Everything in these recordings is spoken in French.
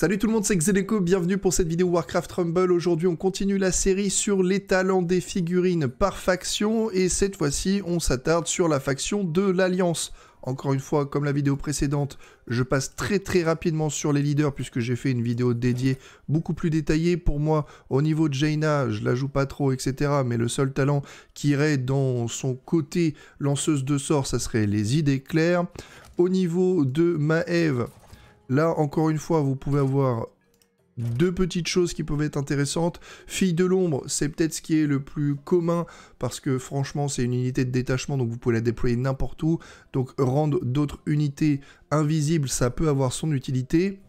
Salut tout le monde, c'est Xeleco, bienvenue pour cette vidéo Warcraft Rumble. Aujourd'hui, on continue la série sur les talents des figurines par faction et cette fois-ci, on s'attarde sur la faction de l'Alliance. Encore une fois, comme la vidéo précédente, je passe très très rapidement sur les leaders puisque j'ai fait une vidéo dédiée beaucoup plus détaillée. Pour moi, au niveau de Jaina, je la joue pas trop, etc. Mais le seul talent qui irait dans son côté lanceuse de sorts, ça serait les idées claires. Au niveau de Maeve, Là, encore une fois, vous pouvez avoir deux petites choses qui peuvent être intéressantes. Fille de l'ombre, c'est peut-être ce qui est le plus commun parce que franchement, c'est une unité de détachement donc vous pouvez la déployer n'importe où. Donc rendre d'autres unités invisibles, ça peut avoir son utilité.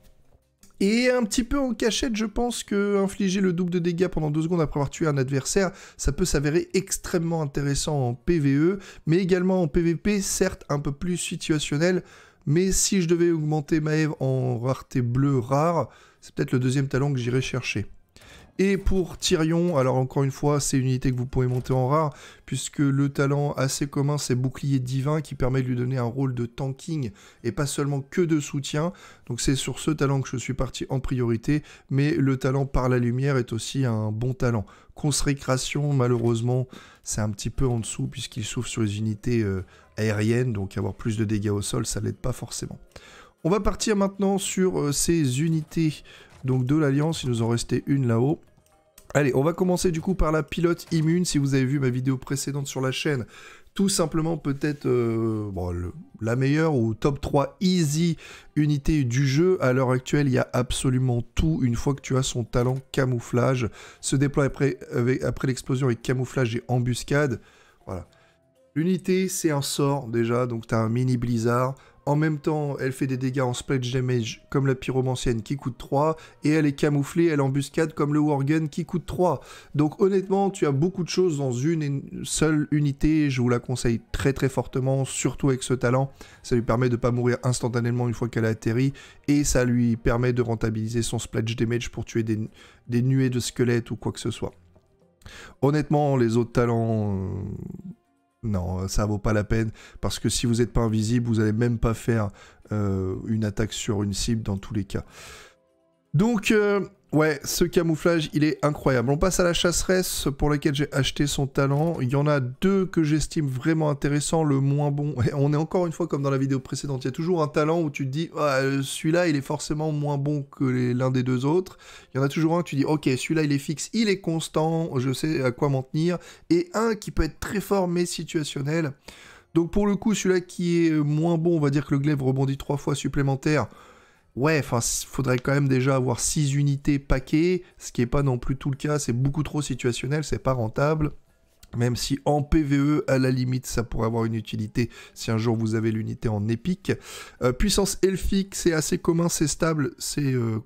Et un petit peu en cachette, je pense que infliger le double de dégâts pendant deux secondes après avoir tué un adversaire, ça peut s'avérer extrêmement intéressant en PvE, mais également en PvP, certes un peu plus situationnel, mais si je devais augmenter ma Eve en rareté bleue rare, c'est peut-être le deuxième talent que j'irai chercher. Et pour Tyrion, alors encore une fois, c'est une unité que vous pouvez monter en rare, puisque le talent assez commun, c'est Bouclier Divin, qui permet de lui donner un rôle de tanking, et pas seulement que de soutien. Donc c'est sur ce talent que je suis parti en priorité, mais le talent par la lumière est aussi un bon talent. Consécration, malheureusement, c'est un petit peu en dessous, puisqu'il souffre sur les unités euh, aérienne, donc avoir plus de dégâts au sol, ça l'aide pas forcément. On va partir maintenant sur euh, ces unités donc de l'Alliance, il nous en restait une là-haut. Allez, on va commencer du coup par la pilote immune, si vous avez vu ma vidéo précédente sur la chaîne, tout simplement peut-être euh, la meilleure ou top 3 easy unité du jeu. À l'heure actuelle, il y a absolument tout une fois que tu as son talent camouflage. Se déploie après, après l'explosion avec camouflage et embuscade. Voilà. L'unité, c'est un sort déjà, donc t'as un mini blizzard. En même temps, elle fait des dégâts en splash damage comme la pyromancienne qui coûte 3, et elle est camouflée, elle embuscade comme le Worgen qui coûte 3. Donc honnêtement, tu as beaucoup de choses dans une, seule unité, je vous la conseille très très fortement, surtout avec ce talent. Ça lui permet de ne pas mourir instantanément une fois qu'elle a atterri, et ça lui permet de rentabiliser son splash damage pour tuer des nuées de squelettes ou quoi que ce soit. Honnêtement, les autres talents, euh, non, euh, ça vaut pas la peine parce que si vous n'êtes pas invisible, vous n'allez même pas faire euh, une attaque sur une cible dans tous les cas. Donc, euh, ouais, ce camouflage, il est incroyable. On passe à la chasseresse pour laquelle j'ai acheté son talent. Il y en a deux que j'estime vraiment intéressants, le moins bon. Et on est encore une fois comme dans la vidéo précédente. Il y a toujours un talent où tu te dis, ah, celui-là, il est forcément moins bon que l'un des deux autres. Il y en a toujours un que tu dis, ok, celui-là, il est fixe, il est constant, je sais à quoi m'en tenir. Et un qui peut être très fort mais situationnel. Donc pour le coup, celui-là qui est moins bon, on va dire que le glaive rebondit trois fois supplémentaire ouais, enfin, faudrait quand même déjà avoir 6 unités paquées, ce qui n'est pas non plus tout le cas, c'est beaucoup trop situationnel, c'est pas rentable. Même si en PVE, à la limite, ça pourrait avoir une utilité si un jour vous avez l'unité en épique. Euh, puissance elfique, c'est assez commun, c'est stable, c'est euh,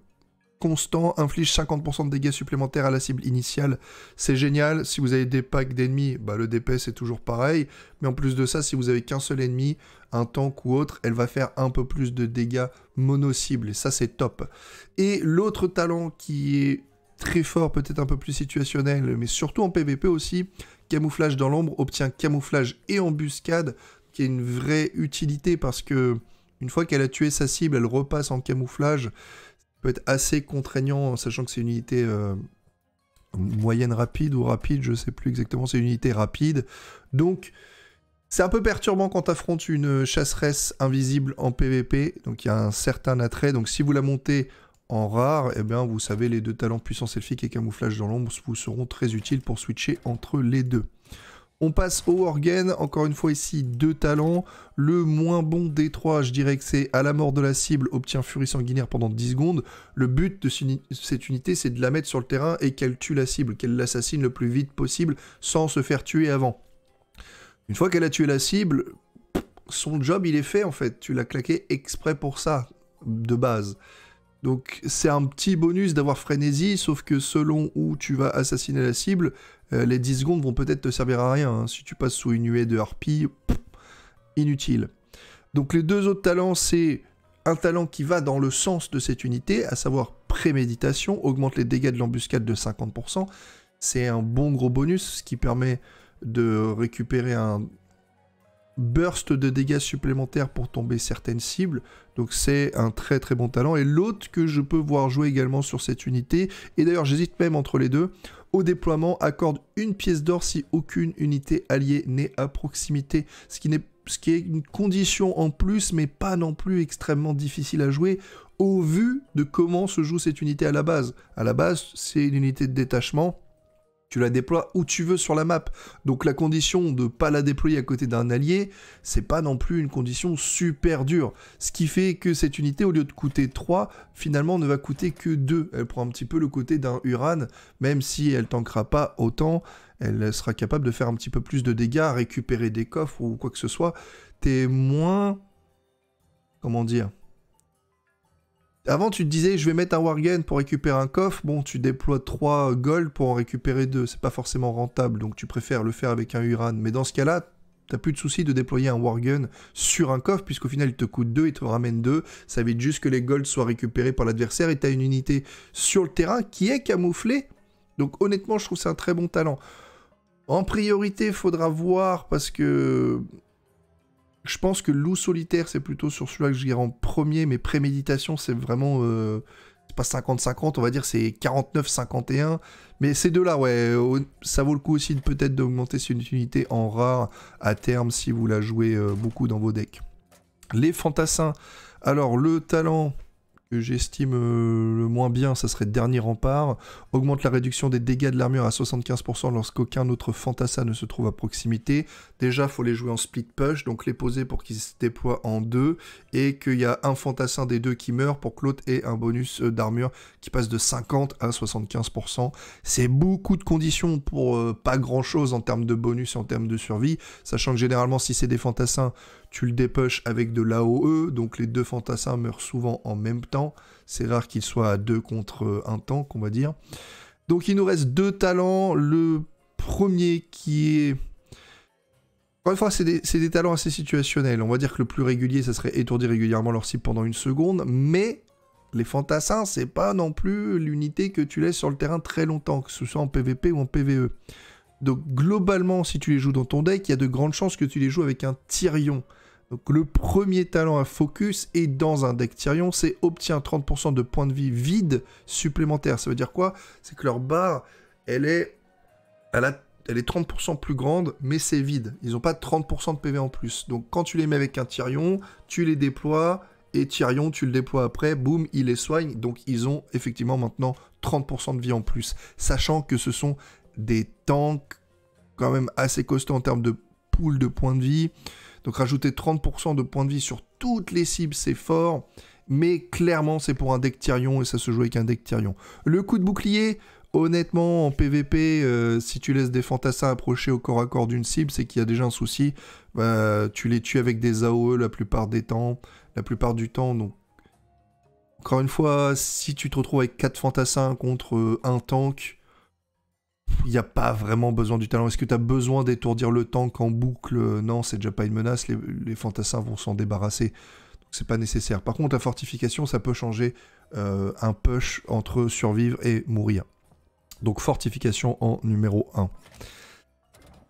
constant inflige 50% de dégâts supplémentaires à la cible initiale. C'est génial. Si vous avez des packs d'ennemis, bah le DPS est toujours pareil. Mais en plus de ça, si vous avez qu'un seul ennemi, un tank ou autre, elle va faire un peu plus de dégâts mono-cible. Et ça, c'est top. Et l'autre talent qui est très fort, peut-être un peu plus situationnel, mais surtout en PvP aussi, camouflage dans l'ombre obtient camouflage et embuscade, qui est une vraie utilité parce que une fois qu'elle a tué sa cible, elle repasse en camouflage peut être assez contraignant, sachant que c'est une unité euh, moyenne rapide ou rapide, je sais plus exactement, c'est une unité rapide. Donc, c'est un peu perturbant quand affrontes une chasseresse invisible en PvP, donc il y a un certain attrait. Donc, si vous la montez en rare, et eh bien, vous savez, les deux talents puissance elfique et camouflage dans l'ombre vous seront très utiles pour switcher entre les deux. On passe au Organ, encore une fois ici deux talents. Le moins bon des trois, je dirais que c'est à la mort de la cible, obtient furie sanguinaire pendant 10 secondes. Le but de cette unité, c'est de la mettre sur le terrain et qu'elle tue la cible, qu'elle l'assassine le plus vite possible sans se faire tuer avant. Une fois qu'elle a tué la cible, son job il est fait en fait, tu l'as claqué exprès pour ça, de base. Donc c'est un petit bonus d'avoir frénésie, sauf que selon où tu vas assassiner la cible, euh, les 10 secondes vont peut-être te servir à rien. Hein. Si tu passes sous une nuée de harpies, inutile. Donc les deux autres talents, c'est un talent qui va dans le sens de cette unité, à savoir préméditation, augmente les dégâts de l'embuscade de 50%. C'est un bon gros bonus, ce qui permet de récupérer un, burst de dégâts supplémentaires pour tomber certaines cibles. Donc c'est un très très bon talent. Et l'autre que je peux voir jouer également sur cette unité, et d'ailleurs j'hésite même entre les deux, au déploiement accorde une pièce d'or si aucune unité alliée n'est à proximité. Ce qui, est, ce qui est une condition en plus, mais pas non plus extrêmement difficile à jouer au vu de comment se joue cette unité à la base. À la base, c'est une unité de détachement tu la déploies où tu veux sur la map. Donc la condition de pas la déployer à côté d'un allié, c'est pas non plus une condition super dure. Ce qui fait que cette unité, au lieu de coûter 3, finalement ne va coûter que 2. Elle prend un petit peu le côté d'un Uran, même si elle tankera pas autant, elle sera capable de faire un petit peu plus de dégâts, récupérer des coffres ou quoi que ce soit. T'es moins... Comment dire avant, tu te disais, je vais mettre un wargun pour récupérer un coffre. Bon, tu déploies 3 gold pour en récupérer 2. C'est pas forcément rentable, donc tu préfères le faire avec un Uran. Mais dans ce cas-là, t'as plus de soucis de déployer un wargun sur un coffre, puisqu'au final, il te coûte 2, et te ramène 2. Ça évite juste que les golds soient récupérés par l'adversaire et t'as une unité sur le terrain qui est camouflée. Donc, honnêtement, je trouve c'est un très bon talent. En priorité, faudra voir parce que je pense que Loup solitaire, c'est plutôt sur celui-là que je dirais en premier, mais préméditation, c'est vraiment. Euh, c'est pas 50-50, on va dire c'est 49-51. Mais ces deux-là, ouais, euh, ça vaut le coup aussi peut-être d'augmenter cette unité en rare à terme si vous la jouez euh, beaucoup dans vos decks. Les fantassins. Alors, le talent j'estime euh, le moins bien, ça serait Dernier Rempart. Augmente la réduction des dégâts de l'armure à 75% lorsqu'aucun autre fantassin ne se trouve à proximité. Déjà, faut les jouer en split push, donc les poser pour qu'ils se déploient en deux et qu'il y a un fantassin des deux qui meurt pour que l'autre ait un bonus euh, d'armure qui passe de 50 à 75%. C'est beaucoup de conditions pour euh, pas grand chose en termes de bonus et en termes de survie, sachant que généralement, si c'est des fantassins, tu le dépêches avec de l'AOE, donc les deux fantassins meurent souvent en même temps. C'est rare qu'ils soient à deux contre un tank, on va dire. Donc il nous reste deux talents. Le premier qui est... Encore une fois, c'est des, talents assez situationnels. On va dire que le plus régulier, ça serait étourdir régulièrement leur cible pendant une seconde, mais les fantassins, c'est pas non plus l'unité que tu laisses sur le terrain très longtemps, que ce soit en PvP ou en PvE. Donc globalement, si tu les joues dans ton deck, il y a de grandes chances que tu les joues avec un Tyrion. Donc le premier talent à focus est dans un deck Tyrion, c'est obtient 30% de points de vie vides supplémentaires. Ça veut dire quoi C'est que leur barre, elle est, elle est 30% plus grande, mais c'est vide. Ils n'ont pas 30% de PV en plus. Donc quand tu les mets avec un Tyrion, tu les déploies, et Tyrion, tu le déploies après, boum, il les soigne. Donc ils ont effectivement maintenant 30% de vie en plus. Sachant que ce sont des tanks quand même assez costauds en termes de pool de points de vie. Donc rajouter 30% de points de vie sur toutes les cibles, c'est fort. Mais clairement, c'est pour un deck Tyrion et ça se joue avec un deck Tyrion. Le coup de bouclier, honnêtement, en PvP, euh, si tu laisses des fantassins approcher au corps à corps d'une cible, c'est qu'il y a déjà un souci. Bah, tu les tues avec des AOE la plupart des temps. La plupart du temps, donc encore une fois, si tu te retrouves avec 4 fantassins contre euh, un tank, il n'y a pas vraiment besoin du talent. Est-ce que tu as besoin d'étourdir le tank en boucle euh, Non, c'est déjà pas une menace. Les, fantassins vont s'en débarrasser. Donc c'est pas nécessaire. Par contre, la fortification, ça peut changer euh, un push entre survivre et mourir. Donc fortification en numéro 1.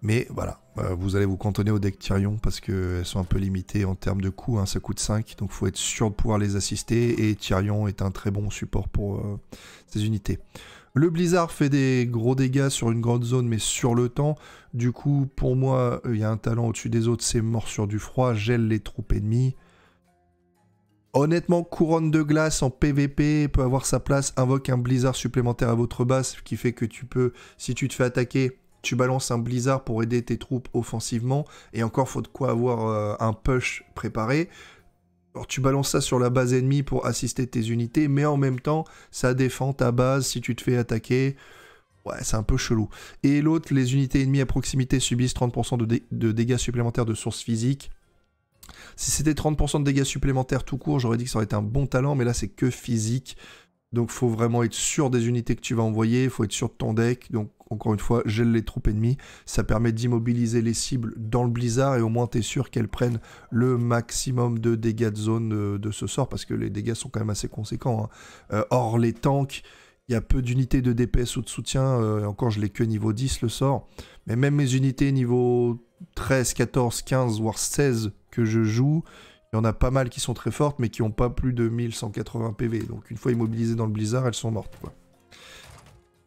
Mais voilà, bah, vous allez vous cantonner au deck Tyrion parce qu'elles sont un peu limitées en termes de coût. Hein, ça coûte 5, donc il faut être sûr de pouvoir les assister. Et Tyrion est un très bon support pour euh, ces unités. Le Blizzard fait des gros dégâts sur une grande zone, mais sur le temps. Du coup, pour moi, euh, il y a un talent au-dessus des autres, c'est mort du froid, gèle les troupes ennemies. Honnêtement, couronne de glace en PVP peut avoir sa place. Invoque un blizzard supplémentaire à votre base, ce qui fait que tu peux, si tu te fais attaquer, tu balances un blizzard pour aider tes troupes offensivement, et encore faut de quoi avoir euh, un push préparé. Alors, tu balances ça sur la base ennemie pour assister tes unités, mais en même temps, ça défend ta base si tu te fais attaquer. Ouais, c'est un peu chelou. Et l'autre, les unités ennemies à proximité subissent 30% de, de dégâts supplémentaires de source physique. Si c'était 30% de dégâts supplémentaires tout court, j'aurais dit que ça aurait été un bon talent, mais là c'est que physique. Donc faut vraiment être sûr des unités que tu vas envoyer, faut être sûr de ton deck. Donc encore une fois, gèle les troupes ennemies. Ça permet d'immobiliser les cibles dans le blizzard et au moins tu es sûr qu'elles prennent le maximum de dégâts de zone euh, de, ce sort parce que les dégâts sont quand même assez conséquents. Hein. Euh, or les tanks, il y a peu d'unités de DPS ou de soutien. Euh, encore, je l'ai que niveau 10 le sort. Mais même mes unités niveau 13, 14, 15, voire 16 que je joue, il y en a pas mal qui sont très fortes, mais qui n'ont pas plus de 1180 PV. Donc une fois immobilisées dans le blizzard, elles sont mortes. Quoi.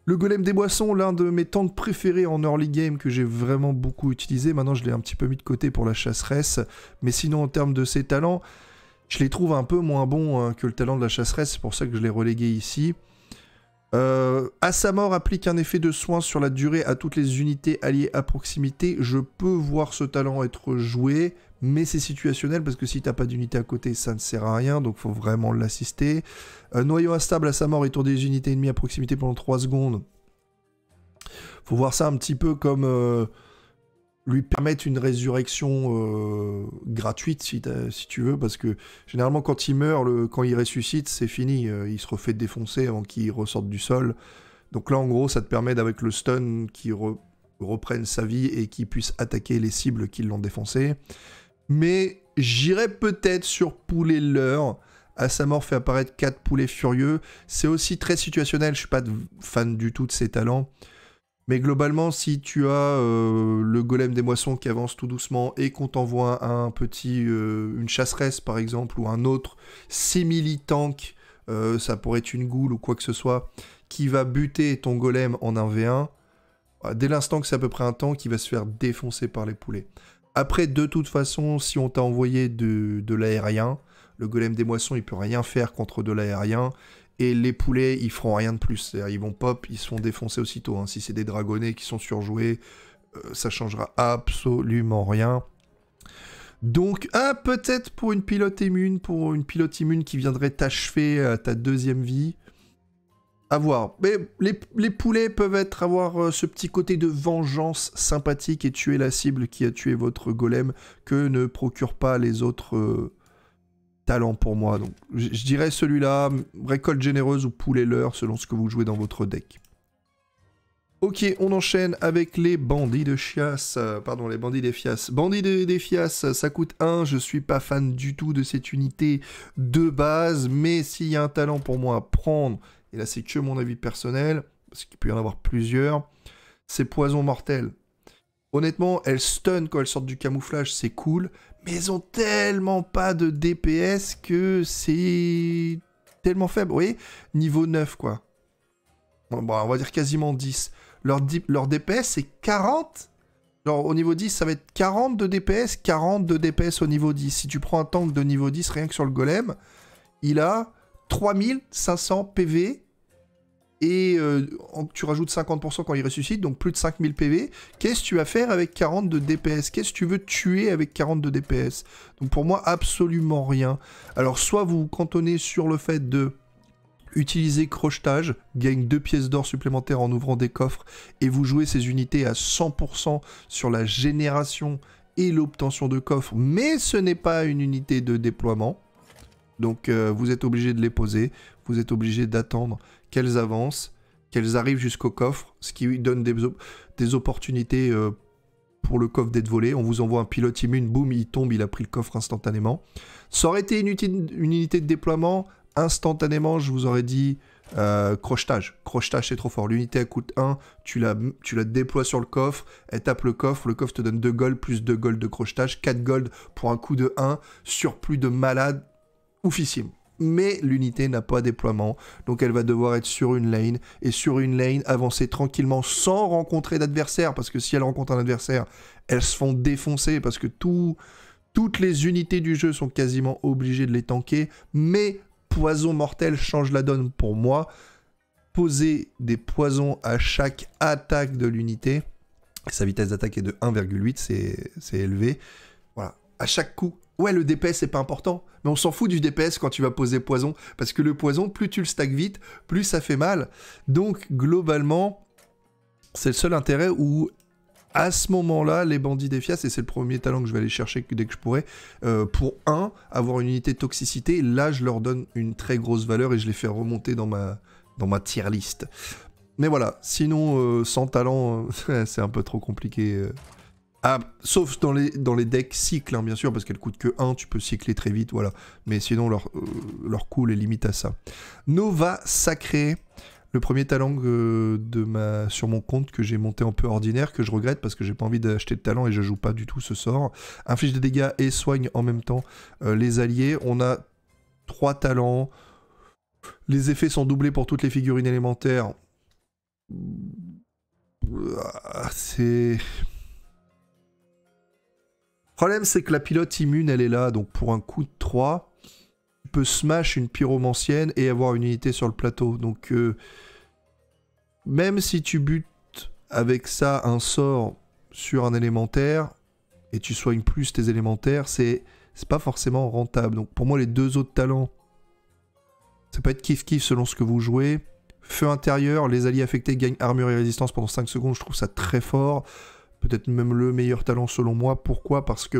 Le golem des boissons, l'un de mes tanks préférés en early game que j'ai vraiment beaucoup utilisé. Maintenant, je l'ai un petit peu mis de côté pour la chasseresse. Mais sinon, en termes de ses talents, je les trouve un peu moins bons hein, que le talent de la chasseresse. C'est pour ça que je l'ai relégué ici. Euh, à sa mort, applique un effet de soin sur la durée à toutes les unités alliées à proximité. Je peux voir ce talent être joué, mais c'est situationnel parce que si t'as pas d'unité à côté, ça ne sert à rien, donc faut vraiment l'assister. Euh, noyau instable à sa mort, tourne des unités ennemies à proximité pendant 3 secondes. Faut voir ça un petit peu comme... Euh, lui permettre une résurrection euh, gratuite, si, tu veux, parce que généralement, quand il meurt, quand il ressuscite, c'est fini. Euh, il se refait défoncer avant qu'il ressorte du sol. Donc là, en gros, ça te permet d'avec le stun qu'il reprenne sa vie et qu'il puisse attaquer les cibles qui l'ont défoncé. Mais j'irai peut-être sur Poulet sa mort fait apparaître 4 poulets furieux. C'est aussi très situationnel. Je suis pas fan du tout de ses talents. Mais globalement, si tu as euh, le golem des moissons qui avance tout doucement et qu'on t'envoie un petit, euh, une chasseresse par exemple, ou un autre semi tank euh, ça pourrait être une goule ou quoi que ce soit, qui va buter ton golem en 1v1, ah, dès l'instant que c'est à peu près un tank, il va se faire défoncer par les poulets. Après, de toute façon, si on t'a envoyé de, de l'aérien, le golem des moissons, il peut rien faire contre de l'aérien. Et les poulets, ils feront rien de plus. Ils vont pop, ils sont défoncés aussitôt. Hein. Si c'est des dragonnets qui sont surjoués, ça euh, ça changera absolument rien. Donc, ah, peut-être pour une pilote immune, pour une pilote immune qui viendrait t'achever euh, ta deuxième vie. À voir. Mais les, poulets peuvent être avoir euh, ce petit côté de vengeance sympathique et tuer la cible qui a tué votre golem que ne procurent pas les autres talent pour moi. Donc, je dirais celui-là, récolte généreuse ou poulet l'heure, selon ce que vous jouez dans votre deck. Ok, on enchaîne avec les bandits de chiasse. Euh, pardon, les bandits des fias Bandits des fias ça coûte un Je suis pas fan du tout de cette unité de base. Mais s'il y a un talent pour moi à prendre, et là c'est que mon avis personnel, parce qu'il peut y en avoir plusieurs, c'est poison mortel. Honnêtement, elle stun quand elle sort du camouflage, c'est cool. Mais ils ont tellement pas de DPS que c'est tellement faible. Vous voyez Niveau 9, quoi. Bon, on va dire quasiment 10. Leur, leur DPS, c'est 40. Genre, au niveau 10, ça va être 40 de DPS, 40 de DPS au niveau 10. Si tu prends un tank de niveau 10, rien que sur le golem, il a 3500 PV et euh, tu rajoutes 50% quand il ressuscite, donc plus de 5000 PV. Qu'est-ce que tu vas faire avec 40 de DPS Qu'est-ce que tu veux tuer avec 40 de DPS Donc pour moi, absolument rien. Alors soit vous vous cantonnez sur le fait de utiliser crochetage, gagne 2 pièces d'or supplémentaires en ouvrant des coffres, et vous jouez ces unités à 100% sur la génération et l'obtention de coffres, mais ce n'est pas une unité de déploiement. Donc euh, vous êtes obligé de les poser, vous êtes obligé d'attendre qu'elles avancent, qu'elles arrivent jusqu'au coffre, ce qui donne des, opportunités euh, pour le coffre d'être volé. On vous envoie un pilote immune, boum, il tombe, il a pris le coffre instantanément. Ça aurait été une, unité de déploiement, instantanément, je vous aurais dit euh, crochetage. Crochetage, c'est trop fort. L'unité, elle coûte 1, tu la, tu la déploies sur le coffre, elle tape le coffre, le coffre te donne 2 gold plus 2 gold de crochetage, 4 gold pour un coup de 1, plus de malade, oufissime mais l'unité n'a pas déploiement, donc elle va devoir être sur une lane, et sur une lane, avancer tranquillement sans rencontrer d'adversaire, parce que si elle rencontre un adversaire, elles se font défoncer, parce que toutes les unités du jeu sont quasiment obligées de les tanker, mais Poison Mortel change la donne pour moi, poser des poisons à chaque attaque de l'unité, sa vitesse d'attaque est de 1,8, c'est élevé, à chaque coup. Ouais, le DPS c'est pas important, mais on s'en fout du DPS quand tu vas poser poison, parce que le poison, plus tu le stack vite, plus ça fait mal. Donc globalement, c'est le seul intérêt où à ce moment-là, les bandits défias, et c'est le premier talent que je vais aller chercher dès que je pourrai, euh, pour un avoir une unité de toxicité, là je leur donne une très grosse valeur et je les fais remonter dans ma, dans ma tier list. Mais voilà, sinon, euh, sans talent, euh, c'est un peu trop compliqué. Ah, sauf dans les, dans les decks cycles, hein, bien sûr, parce qu'elles coûtent que 1, tu peux cycler très vite, voilà. Mais sinon, leur, euh, leur coût les limite à ça. Nova Sacré, le premier talent euh, de ma, sur mon compte que j'ai monté un peu ordinaire, que je regrette parce que j'ai pas envie d'acheter de talent et je joue pas du tout ce sort. Inflige des dégâts et soigne en même temps euh, les alliés. On a 3 talents. Les effets sont doublés pour toutes les figurines élémentaires. C'est problème, c'est que la pilote immune, elle est là. Donc pour un coup de 3, tu peux smash une pyromancienne et avoir une unité sur le plateau. Donc euh, même si tu butes avec ça un sort sur un élémentaire et tu soignes plus tes élémentaires, c'est pas forcément rentable. Donc pour moi, les deux autres talents, ça peut être kiff-kiff selon ce que vous jouez. Feu intérieur, les alliés affectés gagnent armure et résistance pendant 5 secondes, je trouve ça très fort peut-être même le meilleur talent selon moi. Pourquoi Parce que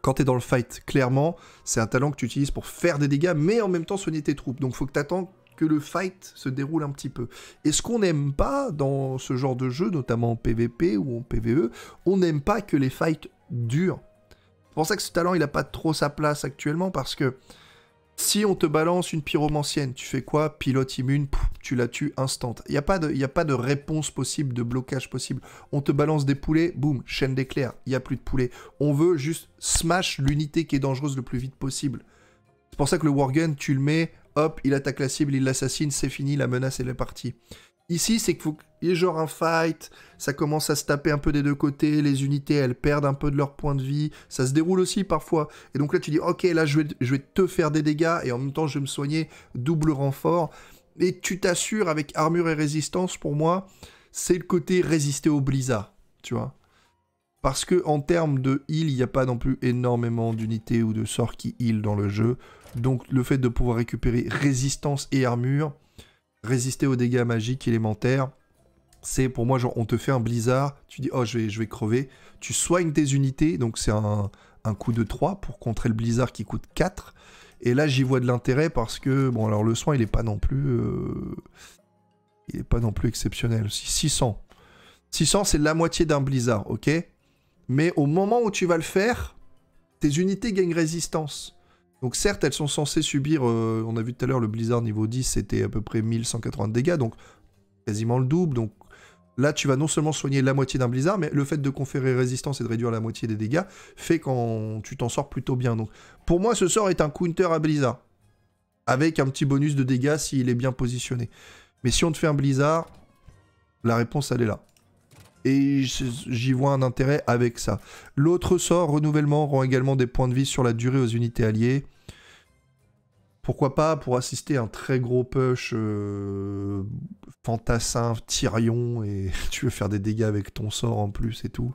quand tu es dans le fight, clairement, c'est un talent que tu utilises pour faire des dégâts, mais en même temps soigner tes troupes. Donc faut que tu attends que le fight se déroule un petit peu. Et ce qu'on n'aime pas dans ce genre de jeu, notamment en PvP ou en PvE, on n'aime pas que les fights durent. C'est pour ça que ce talent, il n'a pas trop sa place actuellement, parce que si on te balance une pyromancienne, tu fais quoi Pilote immune, tu la tues instant. Il n'y a, pas de, a pas de réponse possible, de blocage possible. On te balance des poulets, boum, chaîne d'éclair, il n'y a plus de poulets. On veut juste smash l'unité qui est dangereuse le plus vite possible. C'est pour ça que le Worgen, tu le mets, hop, il attaque la cible, il l'assassine, c'est fini, la menace, elle est partie. Ici, c'est qu'il y ait genre un fight, ça commence à se taper un peu des deux côtés, les unités, elles perdent un peu de leur point de vie, ça se déroule aussi parfois. Et donc là, tu dis, ok, là, je vais, je vais te faire des dégâts, et en même temps, je vais me soigner, double renfort. Et tu t'assures avec armure et résistance, pour moi, c'est le côté résister au blizzard, tu vois. Parce que en termes de heal, il n'y a pas non plus énormément d'unités ou de sorts qui heal dans le jeu. Donc le fait de pouvoir récupérer résistance et armure, résister aux dégâts magiques élémentaires. C'est pour moi, genre, on te fait un blizzard, tu dis, oh, je vais, je vais crever. Tu soignes tes unités, donc c'est un, un, coup de 3 pour contrer le blizzard qui coûte 4. Et là, j'y vois de l'intérêt parce que, bon, alors le soin, il est pas non plus. Euh, il n'est pas non plus exceptionnel. 600. 600, c'est la moitié d'un blizzard, ok Mais au moment où tu vas le faire, tes unités gagnent résistance. Donc certes, elles sont censées subir, euh, on a vu tout à l'heure, le blizzard niveau 10, c'était à peu près 1180 dégâts, donc quasiment le double. Donc là, tu vas non seulement soigner la moitié d'un blizzard, mais le fait de conférer résistance et de réduire la moitié des dégâts fait quand tu t'en sors plutôt bien. Donc pour moi, ce sort est un counter à blizzard, avec un petit bonus de dégâts s'il est bien positionné. Mais si on te fait un blizzard, la réponse, elle est là et j'y vois un intérêt avec ça. L'autre sort, renouvellement, rend également des points de vie sur la durée aux unités alliées. Pourquoi pas pour assister à un très gros push euh, fantassin, Tyrion, et tu veux faire des dégâts avec ton sort en plus et tout.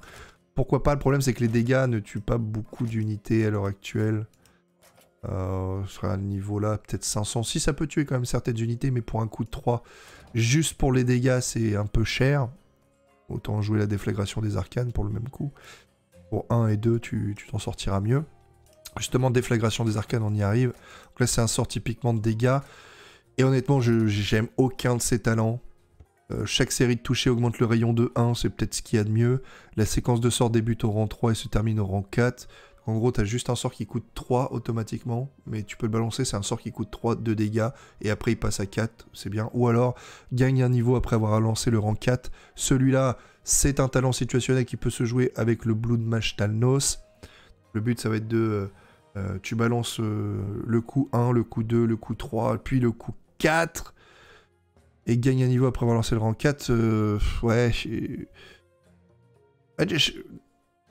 Pourquoi pas Le problème c'est que les dégâts ne tuent pas beaucoup d'unités à l'heure actuelle. Euh, sera à niveau là, peut-être 500. Si ça peut tuer quand même certaines unités, mais pour un coup de 3, juste pour les dégâts c'est un peu cher. Autant jouer la déflagration des arcanes pour le même coup. Pour 1 et 2, tu t'en sortiras mieux. Justement, déflagration des arcanes, on y arrive. Donc là, c'est un sort typiquement de dégâts. Et honnêtement, j'aime aucun de ces talents. Euh, chaque série de toucher augmente le rayon de 1, c'est peut-être ce qu'il y a de mieux. La séquence de sorts débute au rang 3 et se termine au rang 4. En gros, as juste un sort qui coûte 3 automatiquement, mais tu peux le balancer, c'est un sort qui coûte 3 de dégâts, et après il passe à 4, c'est bien. Ou alors, gagne un niveau après avoir lancé le rang 4. Celui-là, c'est un talent situationnel qui peut se jouer avec le Blood Mash Talnos. Le but, ça va être de... Euh, euh, tu balances euh, le coup 1, le coup 2, le coup 3, puis le coup 4 et gagne un niveau après avoir lancé le rang 4, ouais. Je...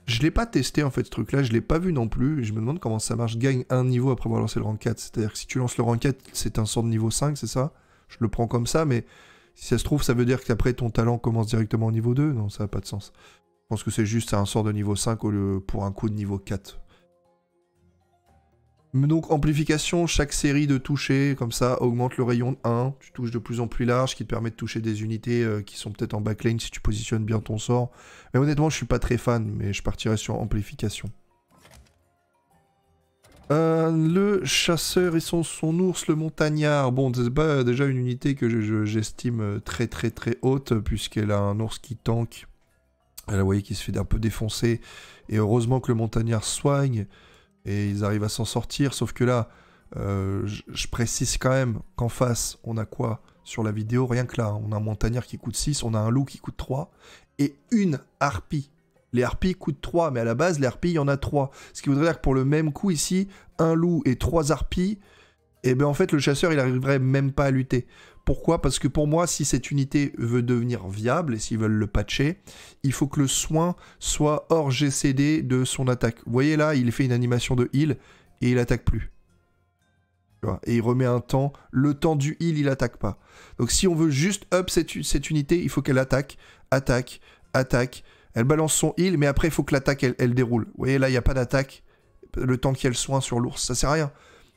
Je l'ai pas testé en fait ce truc là, je l'ai pas vu non plus, je me demande comment ça marche, gagne un niveau après avoir lancé le rank 4, c'est-à-dire que si tu lances le rang 4, c'est un sort de niveau 5, c'est ça Je le prends comme ça, mais si ça se trouve, ça veut dire qu'après ton talent commence directement au niveau 2, non ça n'a pas de sens. Je pense que c'est juste un sort de niveau 5 au pour un coup de niveau 4. Donc amplification, chaque série de toucher, comme ça, augmente le rayon de 1. Tu touches de plus en plus large, qui te permet de toucher des unités euh, qui sont peut-être en backlane si tu positionnes bien ton sort. Mais honnêtement, je suis pas très fan, mais je partirais sur amplification. Euh, le chasseur et son, son, ours, le montagnard. Bon, c'est pas déjà une unité que j'estime euh, très très très haute, puisqu'elle a un ours qui tank. Elle a, vous voyez, qui se fait un peu défoncer. Et heureusement que le montagnard soigne et ils arrivent à s'en sortir. Sauf que là, euh, je précise quand même qu'en face, on a quoi sur la vidéo Rien que là, hein. on a un montagnard qui coûte 6, on a un loup qui coûte 3 et une harpie. Les harpies coûtent 3, mais à la base, les harpies, il y en a 3. Ce qui voudrait dire que pour le même coup ici, un loup et 3 harpies, et eh bien en fait, le chasseur, il n'arriverait même pas à lutter. Pourquoi Parce que pour moi, si cette unité veut devenir viable et s'ils veulent le patcher, il faut que le soin soit hors GCD de son attaque. Vous voyez là, il fait une animation de heal et il attaque plus. Et il remet un temps. Le temps du heal, il attaque pas. Donc si on veut juste up cette, unité, il faut qu'elle attaque, attaque, attaque. Elle balance son heal, mais après, il faut que l'attaque, elle, déroule. Vous voyez là, il n'y a pas d'attaque. Le temps qu'il y le soin sur l'ours, ça sert à rien.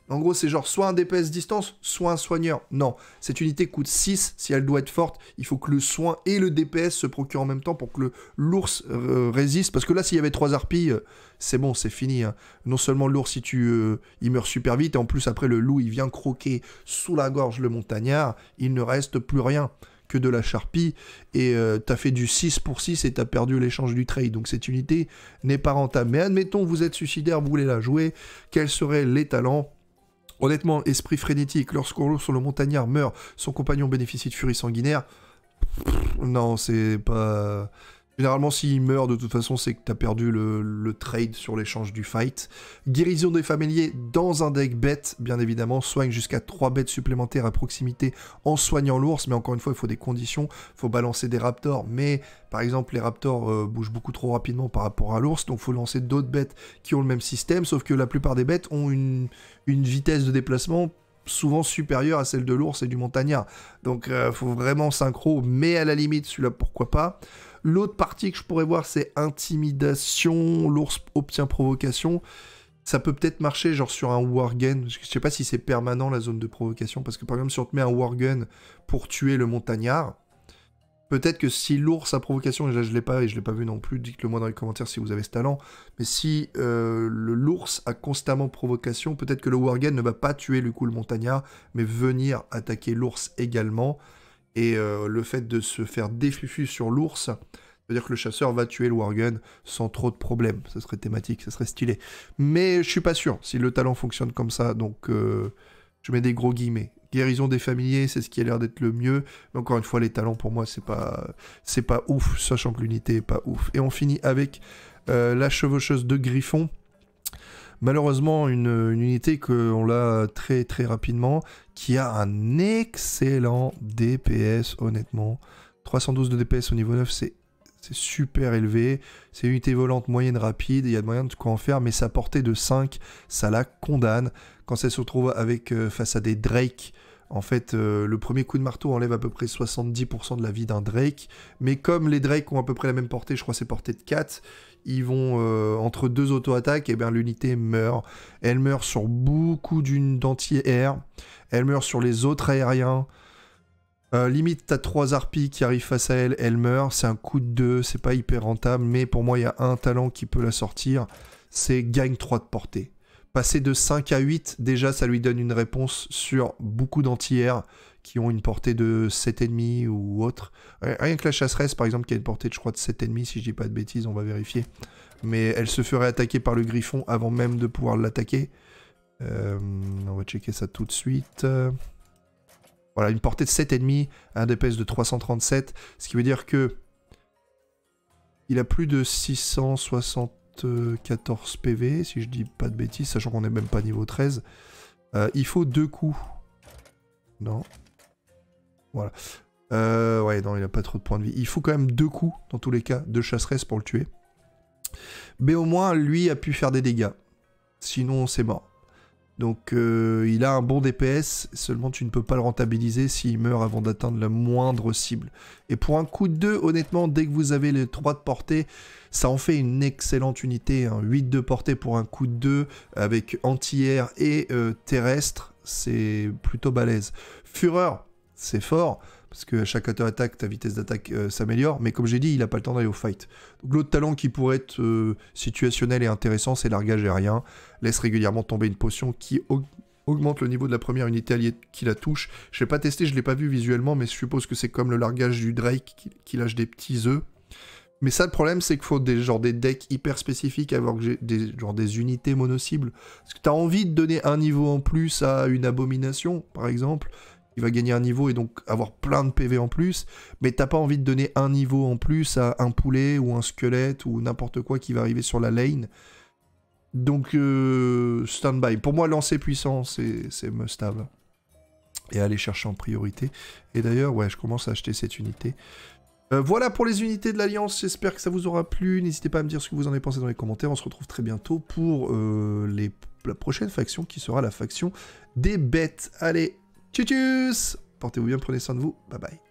En gros, c'est genre soit un DPS distance, soit un soigneur. Non, cette unité coûte 6. Si elle doit être forte, il faut que le soin et le DPS se procurent en même temps pour que l'ours euh, résiste. Parce que là, s'il y avait trois harpies, euh, c'est bon, c'est fini. Hein. Non seulement l'ours, si tu, euh, il meurt super vite, et en plus, après, le loup, il vient croquer sous la gorge le montagnard. Il ne reste plus rien que de la charpie. Et t'as fait du 6 pour 6 et t'as perdu l'échange du trade. Donc cette unité n'est pas rentable. Mais admettons, vous êtes suicidaire, vous voulez la jouer. Quels seraient les talents Honnêtement, esprit frénétique, lorsqu'on sur le montagnard meurt, son compagnon bénéficie de furie sanguinaire. non, c'est pas. Généralement, s'il meurt, de toute façon, c'est que t'as perdu le, trade sur l'échange du fight. Guérison des familiers dans un deck bête, bien évidemment. Soigne jusqu'à 3 bêtes supplémentaires à proximité en soignant l'ours. Mais encore une fois, il faut des conditions. Il faut balancer des raptors. Mais, par exemple, les raptors euh, bougent beaucoup trop rapidement par rapport à l'ours. Donc, il faut lancer d'autres bêtes qui ont le même système. Sauf que la plupart des bêtes ont une, vitesse de déplacement souvent supérieure à celle de l'ours et du montagnard. Donc, il euh, faut vraiment synchro. Mais à la limite, celui-là, pourquoi pas L'autre partie que je pourrais voir, c'est intimidation, l'ours obtient provocation. Ça peut peut-être marcher genre sur un wargun, je sais pas si c'est permanent la zone de provocation, parce que par exemple si on te met un wargun pour tuer le montagnard, peut-être que si l'ours a provocation, et là je l'ai pas et je l'ai pas vu non plus, dites-le moi dans les commentaires si vous avez ce talent, mais si euh, l'ours a constamment provocation, peut-être que le wargun ne va pas tuer le coup le montagnard, mais venir attaquer l'ours également, et euh, le fait de se faire défufu sur l'ours, ça veut dire que le chasseur va tuer le Wargun sans trop de problèmes. Ça serait thématique, ça serait stylé. Mais je suis pas sûr si le talent fonctionne comme ça, donc euh, je mets des gros guillemets. Guérison des familiers, c'est ce qui a l'air d'être le mieux. Mais encore une fois, les talents pour moi, c'est pas, c'est pas ouf, sachant que l'unité est pas ouf. Et on finit avec euh, la chevaucheuse de Griffon. Malheureusement, une, unité qu'on l'a très très rapidement, qui a un excellent DPS, honnêtement. 312 de DPS au niveau 9, c'est super élevé. C'est une unité volante moyenne rapide, il y a de moyens de quoi en faire, mais sa portée de 5, ça la condamne. Quand elle se retrouve avec, euh, face à des Drake, en fait, euh, le premier coup de marteau enlève à peu près 70% de la vie d'un Drake. Mais comme les Drake ont à peu près la même portée, je crois c'est portée de 4, ils vont euh, entre deux auto-attaques, et bien l'unité meurt. Elle meurt sur beaucoup d'une d'anti-air, elle meurt sur les autres aériens. Euh, limite, t'as trois harpies qui arrivent face à elle, elle meurt, c'est un coup de deux, c'est pas hyper rentable, mais pour moi, il y a un talent qui peut la sortir, c'est gagne 3 de portée. Passer de 5 à 8, déjà, ça lui donne une réponse sur beaucoup d'anti-air qui ont une portée de 7,5 ou autre. Rien que la chasseresse, par exemple, qui a une portée, de, je crois, de 7,5, si je dis pas de bêtises, on va vérifier. Mais elle se ferait attaquer par le griffon avant même de pouvoir l'attaquer. Euh, on va checker ça tout de suite. Voilà, une portée de 7,5, un DPS de 337, ce qui veut dire que il a plus de 674 PV, si je dis pas de bêtises, sachant qu'on n'est même pas niveau 13. Euh, il faut deux coups. Non, voilà. Euh, ouais, non, il n'a pas trop de points de vie. Il faut quand même deux coups, dans tous les cas, de chasseresse pour le tuer. Mais au moins, lui a pu faire des dégâts. Sinon, c'est mort. Donc, euh, il a un bon DPS, seulement tu ne peux pas le rentabiliser s'il meurt avant d'atteindre la moindre cible. Et pour un coup de 2, honnêtement, dès que vous avez les 3 de portée, ça en fait une excellente unité. Un hein. 8 de portée pour un coup de 2 avec anti-air et euh, terrestre, c'est plutôt balèze. Fureur, c'est fort, parce que chaque attaque, ta vitesse d'attaque euh, s'améliore, mais comme j'ai dit, il n'a pas le temps d'aller au fight. Donc l'autre talent qui pourrait être euh, situationnel et intéressant, c'est largage aérien. Laisse régulièrement tomber une potion qui augmente le niveau de la première unité alliée qui la touche. Je l'ai pas testé, je l'ai pas vu visuellement, mais je suppose que c'est comme le largage du Drake qui, lâche des petits œufs. Mais ça, le problème, c'est qu'il faut des, genre, des decks hyper spécifiques, avoir des, genre, des unités mono-cibles. Parce que tu as envie de donner un niveau en plus à une abomination, par exemple, il va gagner un niveau et donc avoir plein de PV en plus, mais t'as pas envie de donner un niveau en plus à un poulet ou un squelette ou n'importe quoi qui va arriver sur la lane. Donc, euh, stand-by. Pour moi, lancer puissant, c'est must-have. Et aller chercher en priorité. Et d'ailleurs, ouais, je commence à acheter cette unité. Euh, voilà pour les unités de l'Alliance, j'espère que ça vous aura plu. N'hésitez pas à me dire ce que vous en avez pensé dans les commentaires. On se retrouve très bientôt pour euh, les, la prochaine faction qui sera la faction des bêtes. Allez, Tchuss Portez-vous bien, prenez soin de vous. Bye bye.